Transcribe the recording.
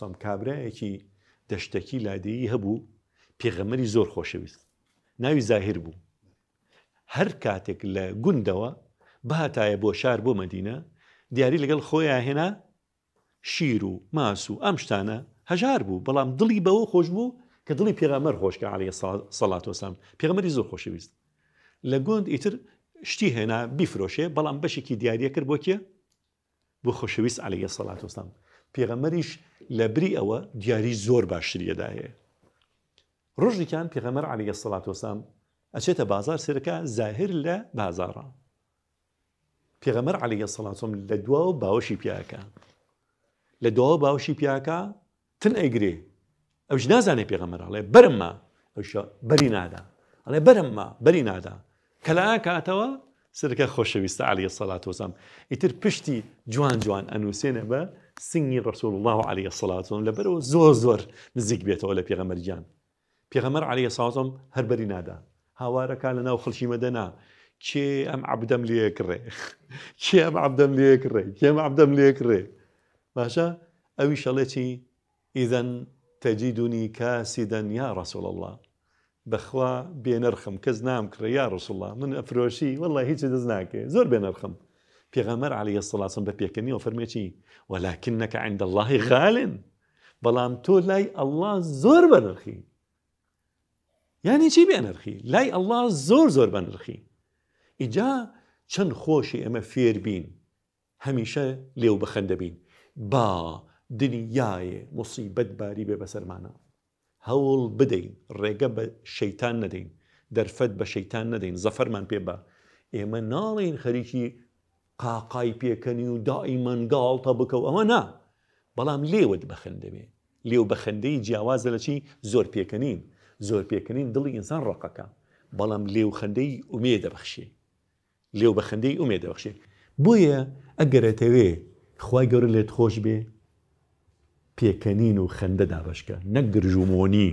سام کابراەکی دەشتەکی لادەیی هەبوو پێغەمەری زۆر خۆشەویست ناوی زاهر بوو هەر کاتێک لە گوندەوە بەهاتایە بۆ شار بۆ مەدینە دیاری لەگەڵ خۆیان هێنا شیر و ماس و ئەم شتانە هەژار بوو بەڵام دڵی بەوە خۆش بوو کە دڵی پێغەمەر خۆشکە عالیە سەڵات وسام پێغەمەری زۆر خۆشەویست لە گوند ئیتر شتی هێنا بیفرۆشێ بەڵام بەشێکی دیارە کرد بۆ کێ بۆ خۆشەویست عليهەیە سەڵات وستان پێغەمەریش لە بری ئەوە دیاری زۆر باشتریەدا هەیە ڕۆژێکیان پێغەمەر عليهە سەڵات وسام ئەچێتە بازار سەرەکە زاهر لە بازارە پێغەمەر عليهە سەڵاتۆم لە دواوە باوەشی پیاکە لە دواوە باوەشی پیاکە تن ئەیگرێ ئەوش نازانێ پێغەمەر ئەڵێ بەرممە ئەوش بەری نادا ئەڵێ بەرممە بەری نادا کەلا کاتەوە سرەکە خۆشەویستە علیە سەلات وەسام ئیتر پشتی جوان جوان ئەنووسێنە بە سنگی ڕسول الله و علیە سەلاتۆن لەبەرەوە زۆر زۆر نزیک بێتەوە لە پێغەمەرجان پێغەمەر علیە ساازۆم هەربەری نادا هاوارەکە لە ناو خەڵکی مەدەنا کێ ئەم عبدەم لێکڕێ کێ ئەم عبدەم لێکڕێ کێم عبدەم لێکڕێ باشە ئەوی شەڵێکی ئیدەن تەجیدونی کاسیدەن یا ڕسول الله بخوا بينرخم كز كري يا رسول الله من افروشي والله هيك دزناكي زور بينرخم بيغمر عليه الصلاه والسلام ببيكني وفرمي ولكنك عند الله غال بلام تو لاي الله زور بنرخي يعني شي بينرخي لاي الله زور زور بنرخي اجا شن خوشي اما فير بين هميشه ليو بخندبين با دنياي مصيبه باري ببسر معنا هەوڵ بدەین ڕێگە بە شەیتان نەدەین دەرفەت بە شەیتان نەدەین زەفەرمان پێ بە ئێمە ناڵێن خەریکی قاقای پێکەنی و دائیمەنگاڵتە بکەو ئەوە نا بەڵام لێوت بەخندەوێ لێو بەخندەی جیاوازە لە چی زۆر پێکەنین زۆر پێکەنین دڵی ئینسان ڕقەکە بەڵام لێو خەندەی ئومێ دەبخشێ لێو بەخندەی ئومێ دەبخشێ بۆیە ئەگەرەتەوێ خی گەورە لێت خۆش بێ پێکەنین و خەندە دابشکە نەک گرژومۆنی